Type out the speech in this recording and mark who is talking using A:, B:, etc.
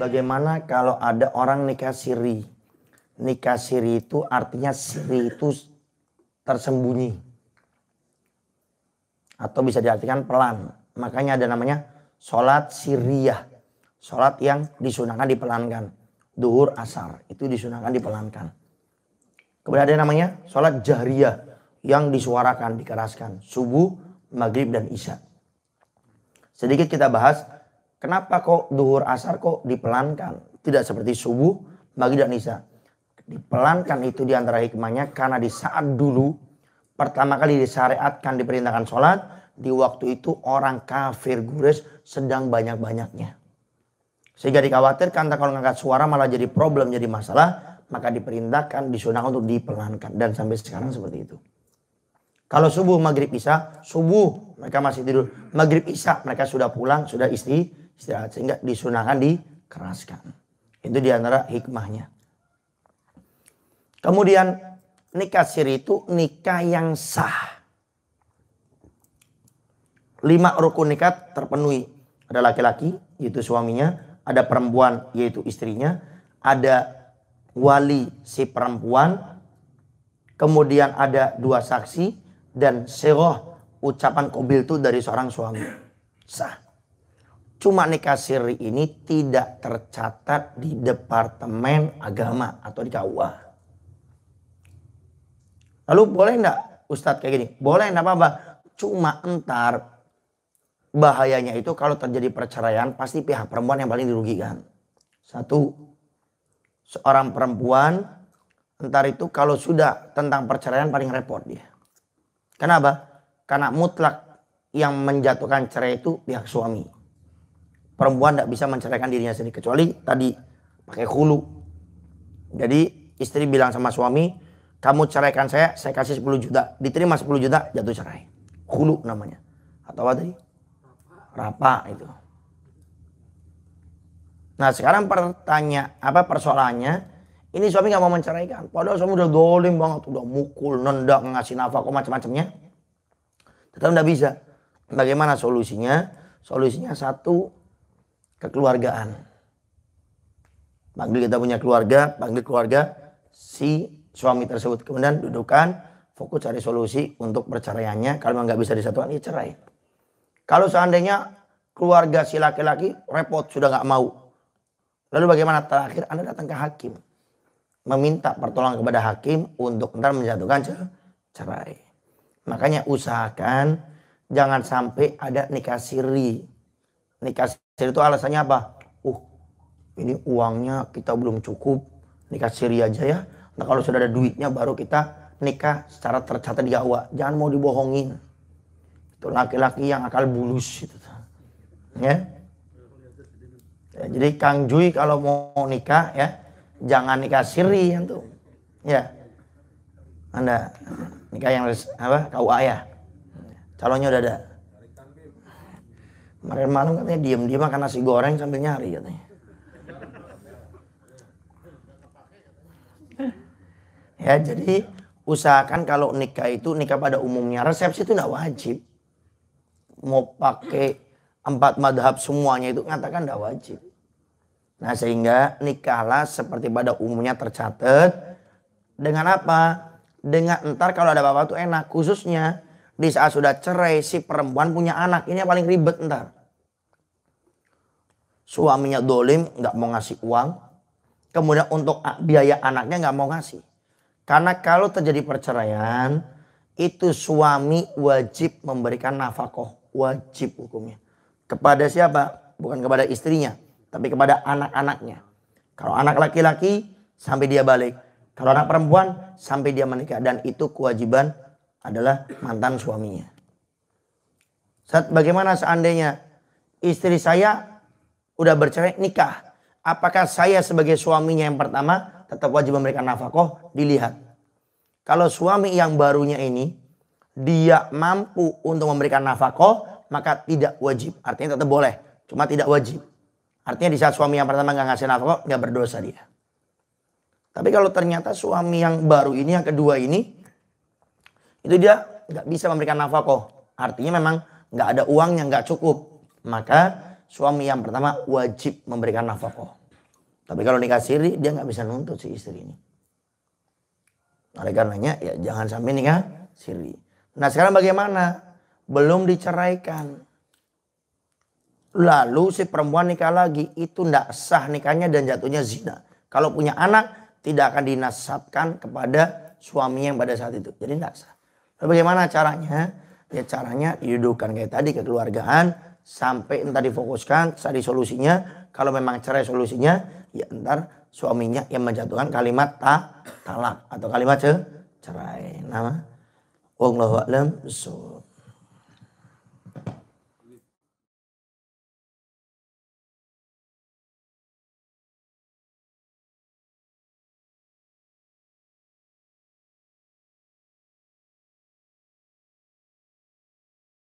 A: Bagaimana kalau ada orang nikah siri? Nikah siri itu artinya siri itu tersembunyi. Atau bisa diartikan pelan. Makanya ada namanya sholat siriyah. Sholat yang disunahkan dipelankan. Duhur asar itu disunahkan dipelankan. Kemudian ada namanya sholat jahriyah yang disuarakan, dikeraskan. Subuh, maghrib, dan isya. Sedikit kita bahas Kenapa kok duhur asar kok dipelankan? Tidak seperti subuh, maghrib dan isya. Dipelankan itu diantara hikmahnya karena di saat dulu pertama kali disyariatkan diperintahkan sholat di waktu itu orang kafir gures sedang banyak-banyaknya. Sehingga dikhawatirkan kalau ngangkat suara malah jadi problem, jadi masalah. Maka diperintahkan, disunahkan untuk dipelankan. Dan sampai sekarang seperti itu. Kalau subuh maghrib isya, subuh mereka masih tidur. Maghrib isya mereka sudah pulang, sudah istri, istirahat sehingga disunahkan dikeraskan. Itu diantara hikmahnya. Kemudian nikah siri itu nikah yang sah. Lima rukun nikah terpenuhi. Ada laki-laki yaitu suaminya, ada perempuan yaitu istrinya, ada wali si perempuan, kemudian ada dua saksi dan seroh ucapan kobil itu dari seorang suami. Sah. Cuma nikah siri ini tidak tercatat di Departemen Agama atau di KUA. Lalu boleh enggak Ustadz kayak gini? Boleh enggak apa-apa. Cuma entar bahayanya itu kalau terjadi perceraian pasti pihak perempuan yang paling dirugikan. Satu, seorang perempuan entar itu kalau sudah tentang perceraian paling repot dia. Kenapa? Karena mutlak yang menjatuhkan cerai itu pihak suami perempuan tidak bisa menceraikan dirinya sendiri kecuali tadi pakai hulu. Jadi istri bilang sama suami, kamu ceraikan saya, saya kasih 10 juta. Diterima 10 juta, jatuh cerai. Hulu namanya. Atau apa tadi? Rapa itu. Nah sekarang pertanya apa persoalannya? Ini suami nggak mau menceraikan. Padahal suami udah dolim banget, udah mukul, nendak, ngasih nafkah, kok macam-macamnya. Tetap nggak bisa. Bagaimana solusinya? Solusinya satu, kekeluargaan. Panggil kita punya keluarga, panggil keluarga si suami tersebut. Kemudian dudukan, fokus cari solusi untuk perceraiannya. Kalau nggak bisa disatukan, ya cerai. Kalau seandainya keluarga si laki-laki repot, sudah nggak mau. Lalu bagaimana terakhir Anda datang ke hakim. Meminta pertolongan kepada hakim untuk nanti menjatuhkan cerai. Makanya usahakan jangan sampai ada nikah siri nikah siri itu alasannya apa? Uh, ini uangnya kita belum cukup, nikah siri aja ya. Nah kalau sudah ada duitnya baru kita nikah secara tercatat di awal. Jangan mau dibohongin. Itu laki-laki yang akal bulus itu. Ya. ya jadi Kang Jui kalau mau nikah ya jangan nikah siri yang tuh. Ya. Anda nikah yang apa? KUA ya. Calonnya udah ada. Kemarin malam katanya diem-diem makan nasi goreng sambil nyari katanya. Ya jadi usahakan kalau nikah itu nikah pada umumnya resepsi itu tidak wajib. Mau pakai empat madhab semuanya itu ngatakan tidak wajib. Nah sehingga nikahlah seperti pada umumnya tercatat. Dengan apa? Dengan entar kalau ada bapak apa tuh enak. Khususnya di saat sudah cerai si perempuan punya anak. Ini yang paling ribet ntar. Suaminya dolim nggak mau ngasih uang. Kemudian untuk biaya anaknya nggak mau ngasih. Karena kalau terjadi perceraian itu suami wajib memberikan nafkah wajib hukumnya. Kepada siapa? Bukan kepada istrinya, tapi kepada anak-anaknya. Kalau anak laki-laki sampai dia balik, kalau anak perempuan sampai dia menikah dan itu kewajiban adalah mantan suaminya. Saat bagaimana seandainya istri saya udah bercerai nikah, apakah saya sebagai suaminya yang pertama tetap wajib memberikan nafkah? Dilihat. Kalau suami yang barunya ini dia mampu untuk memberikan nafkah, maka tidak wajib. Artinya tetap boleh, cuma tidak wajib. Artinya di saat suami yang pertama nggak ngasih nafkah, nggak berdosa dia. Tapi kalau ternyata suami yang baru ini, yang kedua ini, itu dia nggak bisa memberikan nafkah. Artinya memang nggak ada uang yang nggak cukup. Maka suami yang pertama wajib memberikan nafkah. Tapi kalau nikah siri dia nggak bisa nuntut si istri ini. Oleh karenanya ya jangan sampai nikah siri. Nah sekarang bagaimana? Belum diceraikan. Lalu si perempuan nikah lagi itu tidak sah nikahnya dan jatuhnya zina. Kalau punya anak tidak akan dinasabkan kepada suami yang pada saat itu. Jadi tidak sah. Bagaimana caranya? Ya caranya didudukkan kayak tadi kekeluargaan sampai entar difokuskan cari solusinya. Kalau memang cerai solusinya ya entar suaminya yang menjatuhkan kalimat ta, talak atau kalimat cerai. Nama Wallahu a'lam bishawab.